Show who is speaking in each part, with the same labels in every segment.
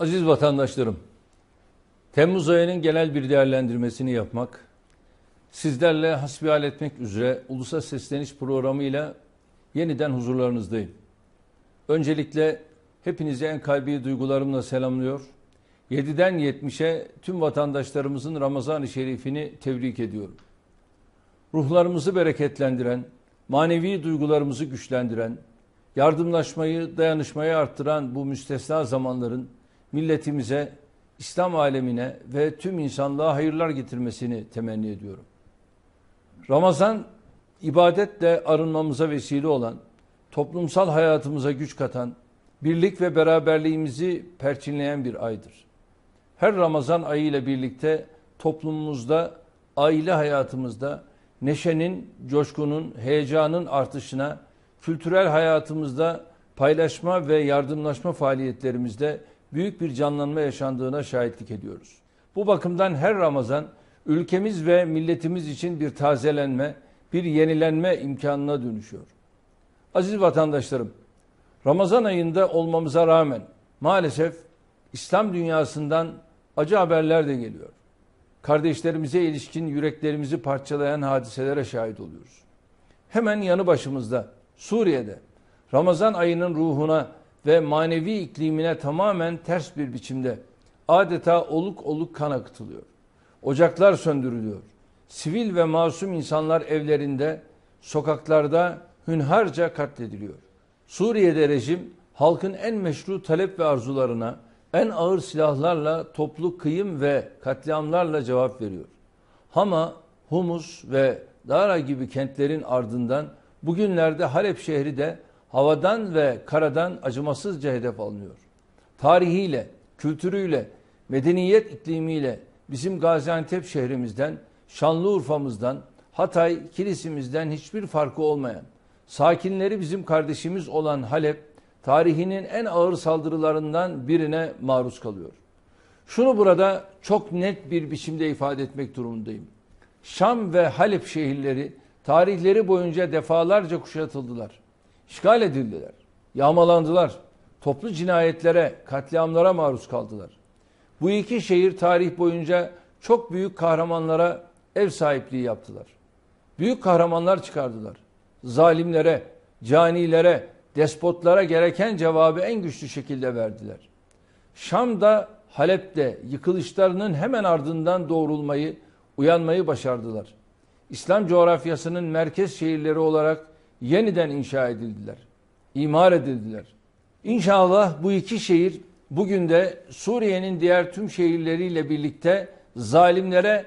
Speaker 1: Aziz vatandaşlarım, Temmuz ayının genel bir değerlendirmesini yapmak, sizlerle hasbihal etmek üzere Ulusal Sesleniş Programı ile yeniden huzurlarınızdayım. Öncelikle Hepinize en kalbi duygularımla selamlıyor. 7'den 70'e tüm vatandaşlarımızın Ramazan-ı Şerif'ini tebrik ediyorum. Ruhlarımızı bereketlendiren, manevi duygularımızı güçlendiren, yardımlaşmayı, dayanışmayı arttıran bu müstesna zamanların milletimize, İslam alemine ve tüm insanlığa hayırlar getirmesini temenni ediyorum. Ramazan, ibadetle arınmamıza vesile olan, toplumsal hayatımıza güç katan, birlik ve beraberliğimizi perçinleyen bir aydır. Her Ramazan ayı ile birlikte toplumumuzda, aile hayatımızda neşenin, coşkunun, heyecanın artışına, kültürel hayatımızda paylaşma ve yardımlaşma faaliyetlerimizde büyük bir canlanma yaşandığına şahitlik ediyoruz. Bu bakımdan her Ramazan ülkemiz ve milletimiz için bir tazelenme, bir yenilenme imkanına dönüşüyor. Aziz vatandaşlarım, Ramazan ayında olmamıza rağmen maalesef İslam dünyasından acı haberler de geliyor. Kardeşlerimize ilişkin yüreklerimizi parçalayan hadiselere şahit oluyoruz. Hemen yanı başımızda Suriye'de Ramazan ayının ruhuna ve manevi iklimine tamamen ters bir biçimde adeta oluk oluk kan akıtılıyor. Ocaklar söndürülüyor. Sivil ve masum insanlar evlerinde, sokaklarda hünharca katlediliyor. Suriye'de rejim halkın en meşru talep ve arzularına en ağır silahlarla toplu kıyım ve katliamlarla cevap veriyor. Hama, Humus ve Dara gibi kentlerin ardından bugünlerde Halep şehri de havadan ve karadan acımasızca hedef alınıyor. Tarihiyle, kültürüyle, medeniyet iklimiyle bizim Gaziantep şehrimizden, Şanlıurfa'mızdan, Hatay kilisimizden hiçbir farkı olmayan, Sakinleri bizim kardeşimiz olan Halep, tarihinin en ağır saldırılarından birine maruz kalıyor. Şunu burada çok net bir biçimde ifade etmek durumundayım. Şam ve Halep şehirleri tarihleri boyunca defalarca kuşatıldılar. İşgal edildiler, yağmalandılar, toplu cinayetlere, katliamlara maruz kaldılar. Bu iki şehir tarih boyunca çok büyük kahramanlara ev sahipliği yaptılar. Büyük kahramanlar çıkardılar zalimlere, canilere, despotlara gereken cevabı en güçlü şekilde verdiler. Şam'da, Halep'te yıkılışlarının hemen ardından doğrulmayı, uyanmayı başardılar. İslam coğrafyasının merkez şehirleri olarak yeniden inşa edildiler. imar edildiler. İnşallah bu iki şehir bugün de Suriye'nin diğer tüm şehirleriyle birlikte zalimlere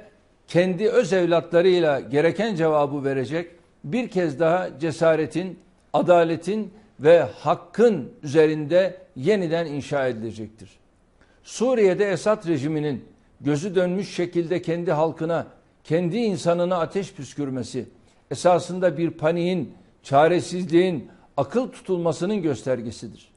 Speaker 1: kendi öz evlatlarıyla gereken cevabı verecek bir kez daha cesaretin, adaletin ve hakkın üzerinde yeniden inşa edilecektir. Suriye'de Esad rejiminin gözü dönmüş şekilde kendi halkına, kendi insanına ateş püskürmesi esasında bir paniğin, çaresizliğin, akıl tutulmasının göstergesidir.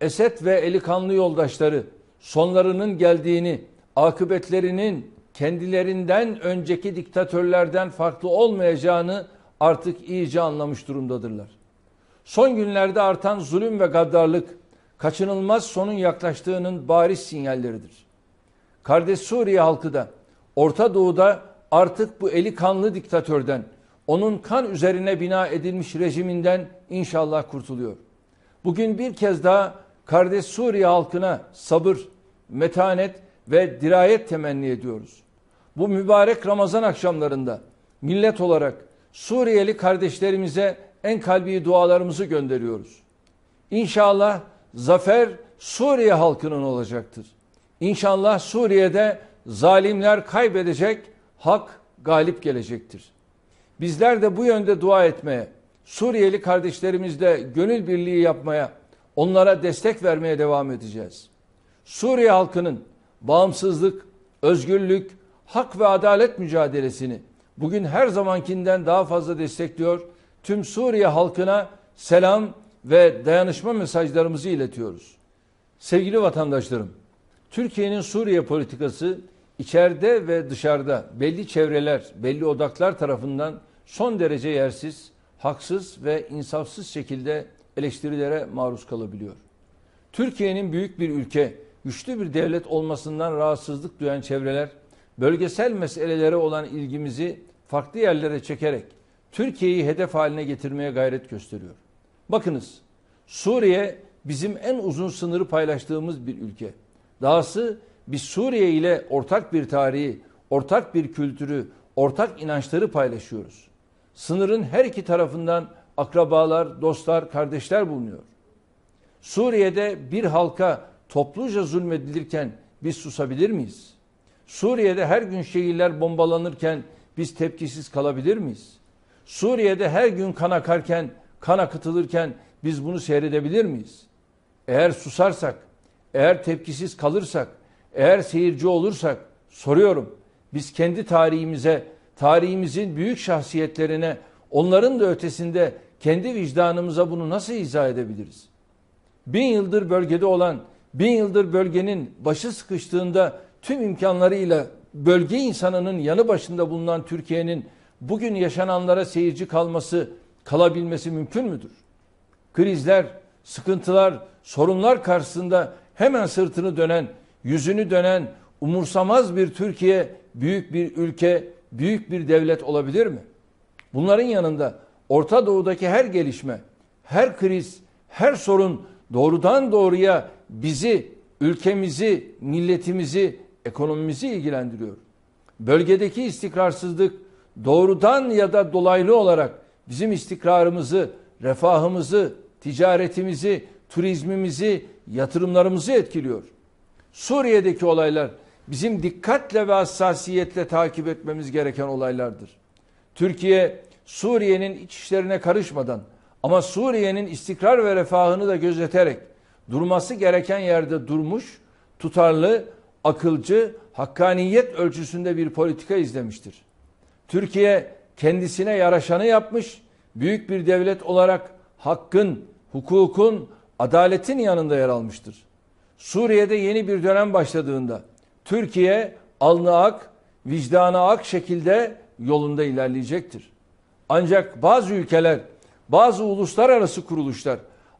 Speaker 1: Esed ve eli kanlı yoldaşları sonlarının geldiğini, akıbetlerinin kendilerinden önceki diktatörlerden farklı olmayacağını artık iyice anlamış durumdadırlar. Son günlerde artan zulüm ve gaddarlık kaçınılmaz sonun yaklaştığının bariz sinyalleridir. Kardeş Suriye halkı da Orta Doğu'da artık bu eli kanlı diktatörden, onun kan üzerine bina edilmiş rejiminden inşallah kurtuluyor. Bugün bir kez daha kardeş Suriye halkına sabır, metanet ve dirayet temenni ediyoruz. Bu mübarek Ramazan akşamlarında millet olarak Suriyeli kardeşlerimize en kalbi dualarımızı gönderiyoruz. İnşallah zafer Suriye halkının olacaktır. İnşallah Suriye'de zalimler kaybedecek, hak galip gelecektir. Bizler de bu yönde dua etmeye, Suriyeli kardeşlerimizle gönül birliği yapmaya, onlara destek vermeye devam edeceğiz. Suriye halkının bağımsızlık, özgürlük, hak ve adalet mücadelesini bugün her zamankinden daha fazla destekliyor. Tüm Suriye halkına selam ve dayanışma mesajlarımızı iletiyoruz. Sevgili vatandaşlarım, Türkiye'nin Suriye politikası içeride ve dışarıda belli çevreler, belli odaklar tarafından son derece yersiz, haksız ve insafsız şekilde eleştirilere maruz kalabiliyor. Türkiye'nin büyük bir ülke, güçlü bir devlet olmasından rahatsızlık duyan çevreler, bölgesel meselelere olan ilgimizi farklı yerlere çekerek Türkiye'yi hedef haline getirmeye gayret gösteriyor. Bakınız Suriye bizim en uzun sınırı paylaştığımız bir ülke. Dahası biz Suriye ile ortak bir tarihi, ortak bir kültürü, ortak inançları paylaşıyoruz. Sınırın her iki tarafından akrabalar, dostlar, kardeşler bulunuyor. Suriye'de bir halka topluca zulmedilirken biz susabilir miyiz? Suriye'de her gün şehirler bombalanırken biz tepkisiz kalabilir miyiz? Suriye'de her gün kan akarken, kan akıtılırken biz bunu seyredebilir miyiz? Eğer susarsak, eğer tepkisiz kalırsak, eğer seyirci olursak soruyorum. Biz kendi tarihimize, tarihimizin büyük şahsiyetlerine, onların da ötesinde kendi vicdanımıza bunu nasıl izah edebiliriz? Bin yıldır bölgede olan, bin yıldır bölgenin başı sıkıştığında tüm imkanlarıyla bölge insanının yanı başında bulunan Türkiye'nin bugün yaşananlara seyirci kalması, kalabilmesi mümkün müdür? Krizler, sıkıntılar, sorunlar karşısında hemen sırtını dönen, yüzünü dönen, umursamaz bir Türkiye büyük bir ülke, büyük bir devlet olabilir mi? Bunların yanında Orta Doğu'daki her gelişme, her kriz, her sorun doğrudan doğruya bizi, ülkemizi, milletimizi, ekonomimizi ilgilendiriyor. Bölgedeki istikrarsızlık doğrudan ya da dolaylı olarak bizim istikrarımızı, refahımızı, ticaretimizi, turizmimizi, yatırımlarımızı etkiliyor. Suriye'deki olaylar bizim dikkatle ve hassasiyetle takip etmemiz gereken olaylardır. Türkiye Suriye'nin iç işlerine karışmadan ama Suriye'nin istikrar ve refahını da gözeterek durması gereken yerde durmuş, tutarlı akılcı, hakkaniyet ölçüsünde bir politika izlemiştir. Türkiye kendisine yaraşanı yapmış, büyük bir devlet olarak hakkın, hukukun, adaletin yanında yer almıştır. Suriye'de yeni bir dönem başladığında Türkiye alnı ak, vicdanı ak şekilde yolunda ilerleyecektir. Ancak bazı ülkeler, bazı uluslararası kuruluşlar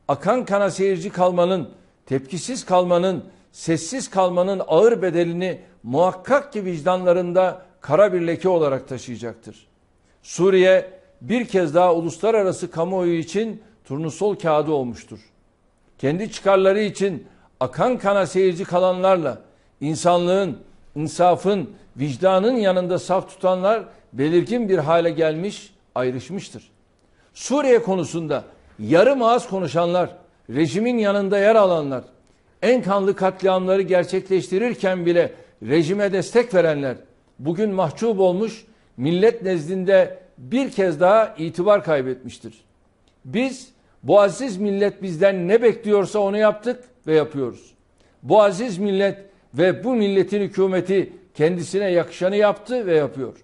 Speaker 1: akan kana seyirci kalmanın, tepkisiz kalmanın sessiz kalmanın ağır bedelini muhakkak ki vicdanlarında kara bir leke olarak taşıyacaktır. Suriye bir kez daha uluslararası kamuoyu için turnusol kağıdı olmuştur. Kendi çıkarları için akan kana seyirci kalanlarla insanlığın, insafın, vicdanın yanında saf tutanlar belirgin bir hale gelmiş, ayrışmıştır. Suriye konusunda yarım ağız konuşanlar, rejimin yanında yer alanlar, en kanlı katliamları gerçekleştirirken bile rejime destek verenler bugün mahcup olmuş, millet nezdinde bir kez daha itibar kaybetmiştir. Biz bu aziz millet bizden ne bekliyorsa onu yaptık ve yapıyoruz. Bu aziz millet ve bu milletin hükümeti kendisine yakışanı yaptı ve yapıyor.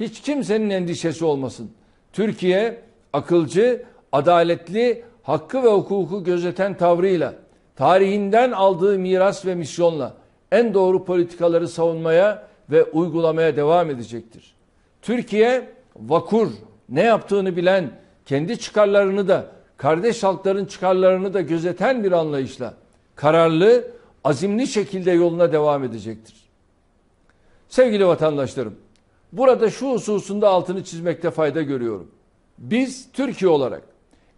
Speaker 1: Hiç kimsenin endişesi olmasın. Türkiye akılcı, adaletli, hakkı ve hukuku gözeten tavrıyla tarihinden aldığı miras ve misyonla en doğru politikaları savunmaya ve uygulamaya devam edecektir. Türkiye vakur, ne yaptığını bilen, kendi çıkarlarını da kardeş halkların çıkarlarını da gözeten bir anlayışla kararlı, azimli şekilde yoluna devam edecektir. Sevgili vatandaşlarım, burada şu hususunda altını çizmekte fayda görüyorum. Biz Türkiye olarak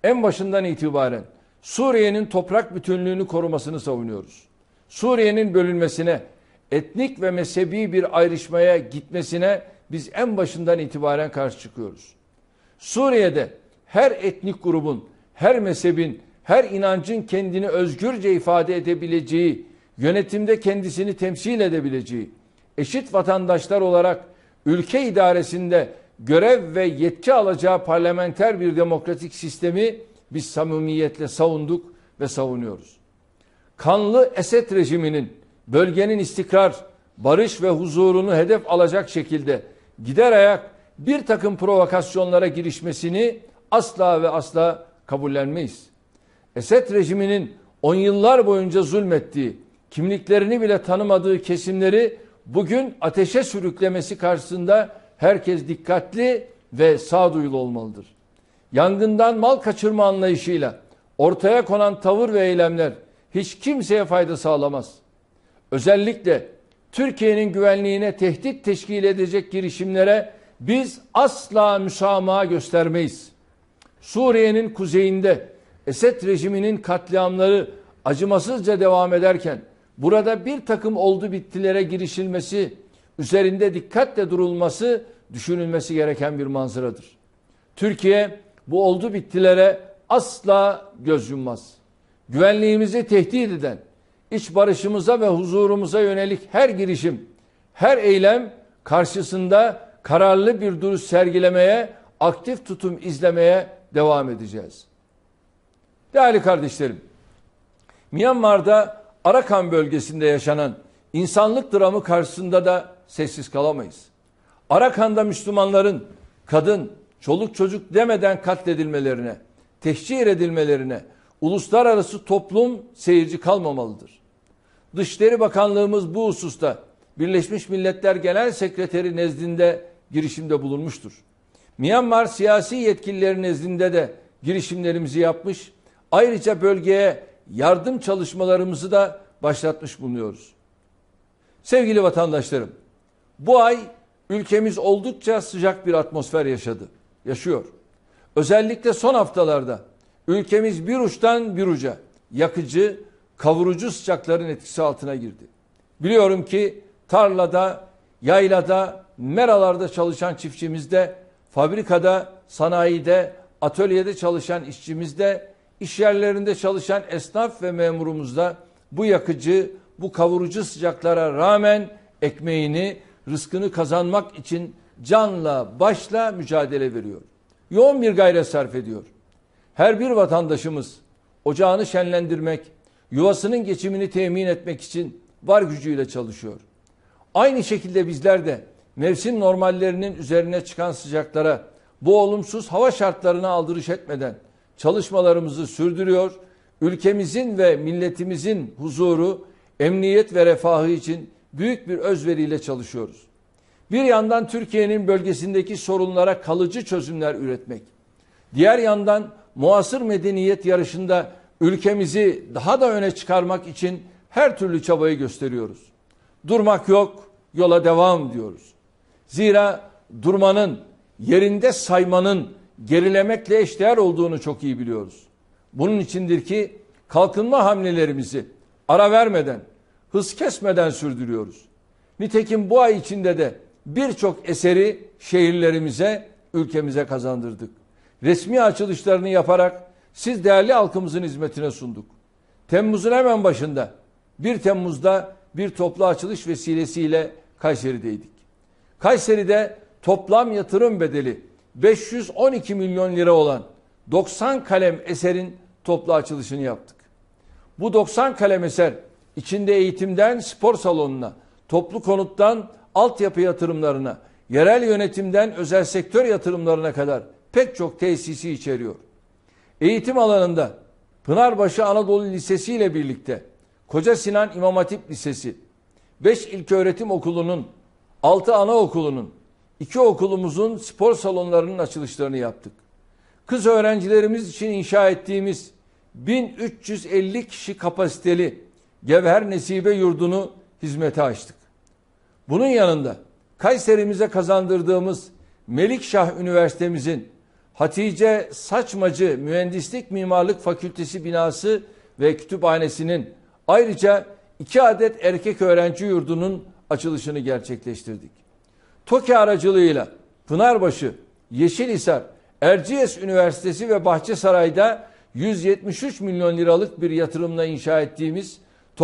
Speaker 1: en başından itibaren Suriye'nin toprak bütünlüğünü korumasını savunuyoruz. Suriye'nin bölünmesine, etnik ve mezhebi bir ayrışmaya gitmesine biz en başından itibaren karşı çıkıyoruz. Suriye'de her etnik grubun, her mezhebin, her inancın kendini özgürce ifade edebileceği, yönetimde kendisini temsil edebileceği, eşit vatandaşlar olarak ülke idaresinde görev ve yetki alacağı parlamenter bir demokratik sistemi biz samimiyetle savunduk ve savunuyoruz. Kanlı Esed rejiminin bölgenin istikrar, barış ve huzurunu hedef alacak şekilde gider ayak bir takım provokasyonlara girişmesini asla ve asla kabullenmeyiz. Esed rejiminin on yıllar boyunca zulmettiği, kimliklerini bile tanımadığı kesimleri bugün ateşe sürüklemesi karşısında herkes dikkatli ve sağduyulu olmalıdır yangından mal kaçırma anlayışıyla ortaya konan tavır ve eylemler hiç kimseye fayda sağlamaz. Özellikle Türkiye'nin güvenliğine tehdit teşkil edecek girişimlere biz asla müsamaha göstermeyiz. Suriye'nin kuzeyinde Esed rejiminin katliamları acımasızca devam ederken burada bir takım oldu bittilere girişilmesi, üzerinde dikkatle durulması düşünülmesi gereken bir manzaradır. Türkiye bu oldu bittilere asla göz yummaz. Güvenliğimizi tehdit eden, iç barışımıza ve huzurumuza yönelik her girişim, her eylem karşısında kararlı bir duruş sergilemeye, aktif tutum izlemeye devam edeceğiz. Değerli kardeşlerim, Myanmar'da Arakan bölgesinde yaşanan insanlık dramı karşısında da sessiz kalamayız. Arakan'da Müslümanların, kadın, çoluk çocuk demeden katledilmelerine, tehcir edilmelerine uluslararası toplum seyirci kalmamalıdır. Dışişleri Bakanlığımız bu hususta Birleşmiş Milletler Genel Sekreteri nezdinde girişimde bulunmuştur. Myanmar siyasi yetkilileri nezdinde de girişimlerimizi yapmış, ayrıca bölgeye yardım çalışmalarımızı da başlatmış bulunuyoruz. Sevgili vatandaşlarım, bu ay ülkemiz oldukça sıcak bir atmosfer yaşadı yaşıyor. Özellikle son haftalarda ülkemiz bir uçtan bir uca yakıcı, kavurucu sıcakların etkisi altına girdi. Biliyorum ki tarlada, yaylada, meralarda çalışan çiftçimizde, fabrikada, sanayide, atölyede çalışan işçimizde, iş yerlerinde çalışan esnaf ve memurumuzda bu yakıcı, bu kavurucu sıcaklara rağmen ekmeğini, rızkını kazanmak için canla başla mücadele veriyor. Yoğun bir gayret sarf ediyor. Her bir vatandaşımız ocağını şenlendirmek, yuvasının geçimini temin etmek için var gücüyle çalışıyor. Aynı şekilde bizler de mevsim normallerinin üzerine çıkan sıcaklara, bu olumsuz hava şartlarına aldırış etmeden çalışmalarımızı sürdürüyor. Ülkemizin ve milletimizin huzuru, emniyet ve refahı için büyük bir özveriyle çalışıyoruz. Bir yandan Türkiye'nin bölgesindeki sorunlara kalıcı çözümler üretmek, diğer yandan muasır medeniyet yarışında ülkemizi daha da öne çıkarmak için her türlü çabayı gösteriyoruz. Durmak yok, yola devam diyoruz. Zira durmanın, yerinde saymanın gerilemekle eşdeğer olduğunu çok iyi biliyoruz. Bunun içindir ki kalkınma hamlelerimizi ara vermeden, hız kesmeden sürdürüyoruz. Nitekim bu ay içinde de birçok eseri şehirlerimize, ülkemize kazandırdık. Resmi açılışlarını yaparak siz değerli halkımızın hizmetine sunduk. Temmuz'un hemen başında 1 Temmuz'da bir toplu açılış vesilesiyle Kayseri'deydik. Kayseri'de toplam yatırım bedeli 512 milyon lira olan 90 kalem eserin toplu açılışını yaptık. Bu 90 kalem eser içinde eğitimden spor salonuna, toplu konuttan altyapı yatırımlarına, yerel yönetimden özel sektör yatırımlarına kadar pek çok tesisi içeriyor. Eğitim alanında Pınarbaşı Anadolu Lisesi ile birlikte Koca Sinan İmam Hatip Lisesi, 5 İlköğretim Okulu'nun, 6 Anaokulu'nun, 2 okulumuzun spor salonlarının açılışlarını yaptık. Kız öğrencilerimiz için inşa ettiğimiz 1350 kişi kapasiteli Gevher Nesibe Yurdu'nu hizmete açtık. Bunun yanında Kayserimize kazandırdığımız Melikşah Üniversitemizin Hatice Saçmacı Mühendislik Mimarlık Fakültesi binası ve kütüphanesinin ayrıca iki adet erkek öğrenci yurdunun açılışını gerçekleştirdik. TOKİ aracılığıyla Pınarbaşı, Yeşilhisar, Erciyes Üniversitesi ve Bahçesaray'da 173 milyon liralık bir yatırımla inşa ettiğimiz